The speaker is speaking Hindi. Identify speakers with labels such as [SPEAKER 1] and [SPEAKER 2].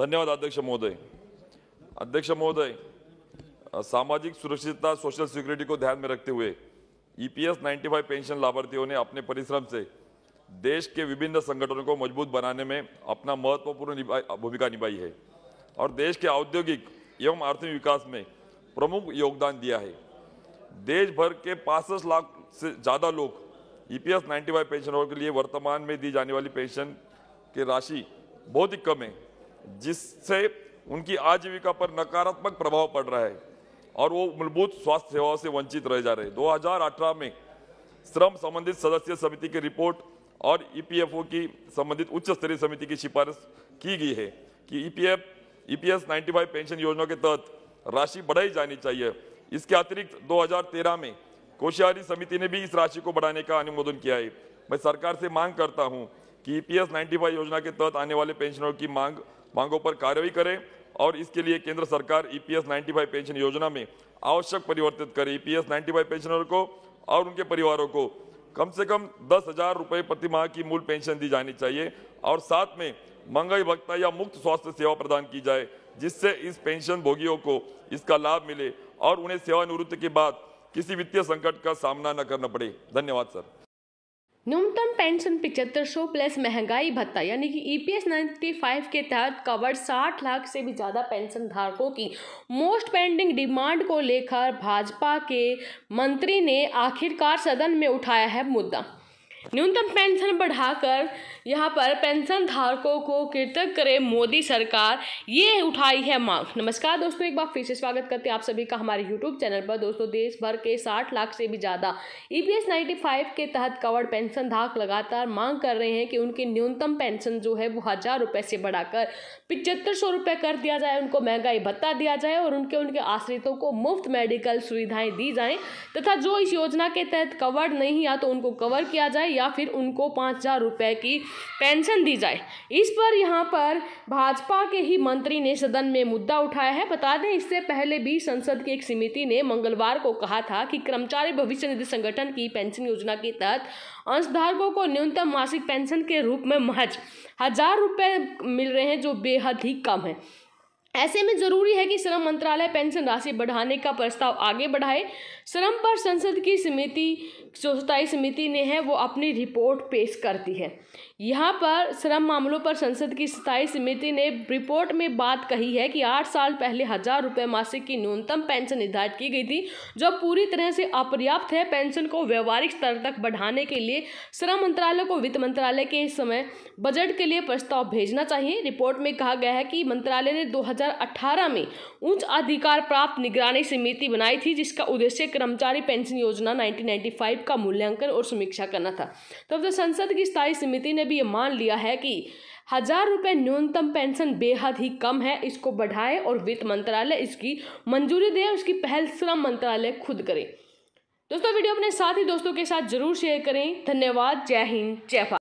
[SPEAKER 1] धन्यवाद अध्यक्ष महोदय अध्यक्ष महोदय सामाजिक सुरक्षितता सोशल सिक्योरिटी को ध्यान में रखते हुए ईपीएस 95 पेंशन लाभार्थियों ने अपने परिश्रम से देश के विभिन्न संगठनों को मजबूत बनाने में अपना महत्वपूर्ण भूमिका निभाई है और देश के औद्योगिक एवं आर्थिक विकास में प्रमुख योगदान दिया है देश भर के पासठ लाख से ज़्यादा लोग E P S ninety five पेंशनरों के लिए वर्तमान में दी जाने वाली पेंशन की राशि बहुत ही कम है जिससे उनकी आजीविका पर नकारात्मक प्रभाव पड़ रहा है और वो मूलभूत स्वास्थ्य सेवाओं से वंचित रह जा रहे 2018 में श्रम संबंधित सदस्य समिति की रिपोर्ट और ईपीएफओ e की संबंधित उच्च स्तरीय समिति की सिफारिश की गई है कि ईपीएफ ईपीएस 95 पेंशन योजना के तहत राशि बढ़ाई जानी चाहिए इसके अतिरिक्त 2013 में कोशियारी समिति ने भी इस राशि को बढ़ाने का अनुमोदन किया है मैं सरकार से मांग करता हूँ कि ईपीएस 95 योजना के तहत आने वाले पेंशनरों की मांग मांगों पर कार्रवाई करें और इसके लिए केंद्र सरकार ईपीएस e 95 पेंशन योजना में आवश्यक परिवर्तित करे ईपीएस 95 पेंशनर को और उनके परिवारों को कम से कम दस हजार रुपये प्रतिमाह की मूल पेंशन दी जानी चाहिए और साथ में महंगाई भक्ता या मुफ्त स्वास्थ्य सेवा प्रदान की जाए जिससे इस पेंशन भोगियों को इसका लाभ मिले और उन्हें सेवानिवृत्ति के बाद किसी वित्तीय संकट का सामना न करना पड़े धन्यवाद सर
[SPEAKER 2] पेंशन पिचहत्तर सौ प्लस महंगाई भत्ता यानी कि ईपीएस e फाइव के तहत कवर्ड 60 लाख से भी ज़्यादा पेंशन धारकों की मोस्ट पेंडिंग डिमांड को लेकर भाजपा के मंत्री ने आखिरकार सदन में उठाया है मुद्दा न्यूनतम पेंशन बढ़ाकर यहाँ पर पेंशन धारकों को कृतज्ञ करे मोदी सरकार ये उठाई है मांग नमस्कार दोस्तों एक बार फिर से स्वागत करते हैं आप सभी का हमारे यूट्यूब चैनल पर दोस्तों देश भर के 60 लाख से भी ज़्यादा ई पी फाइव के तहत कवर्ड पेंशन धारक लगातार मांग कर रहे हैं कि उनकी न्यूनतम पेंशन जो है वो हज़ार रुपये से बढ़ाकर पिचहत्तर सौ रुपये कर दिया जाए उनको महंगाई भत्ता दिया जाए और उनके उनके आश्रितों को मुफ्त मेडिकल सुविधाएँ दी जाएँ तथा जो इस योजना के तहत कवर्ड नहीं आ तो उनको कवर किया जाए जाए या फिर उनको पाँच हज़ार रुपये की पेंशन दी जाए इस पर यहाँ पर भाजपा के ही मंत्री ने सदन में मुद्दा उठाया है बता दें इससे पहले भी संसद की एक समिति ने मंगलवार को कहा था कि कर्मचारी भविष्य निधि संगठन की पेंशन योजना के तहत अंशधारकों को न्यूनतम मासिक पेंशन के रूप में महज हज़ार रुपये मिल रहे हैं जो बेहद ही कम है ऐसे में जरूरी है कि श्रम मंत्रालय पेंशन राशि बढ़ाने का प्रस्ताव आगे बढ़ाए श्रम पर संसद की समिति जो स्थायी समिति ने है वो अपनी रिपोर्ट पेश करती है यहाँ पर श्रम मामलों पर संसद की स्थायी समिति ने रिपोर्ट में बात कही है कि आठ साल पहले हजार रुपये मासिक की न्यूनतम पेंशन निर्धारित की गई थी जो पूरी तरह से अपर्याप्त है पेंशन को व्यवहारिक स्तर तक बढ़ाने के लिए श्रम मंत्रालय को वित्त मंत्रालय के समय बजट के लिए प्रस्ताव भेजना चाहिए रिपोर्ट में कहा गया है कि मंत्रालय ने दो 2018 में उच्च अधिकार प्राप्त निगरानी समिति बनाई थी जिसका उद्देश्य कर्मचारी पेंशन योजना 1995 का मूल्यांकन और समीक्षा करना था तब तो संसद की स्थायी समिति ने भी ये मान लिया है कि हजार रुपये न्यूनतम पेंशन बेहद ही कम है इसको बढ़ाए और वित्त मंत्रालय इसकी मंजूरी दे उसकी पहल श्रम मंत्रालय खुद करे दोस्तों वीडियो अपने साथ ही दोस्तों के साथ जरूर शेयर करें धन्यवाद जय हिंद जय भारत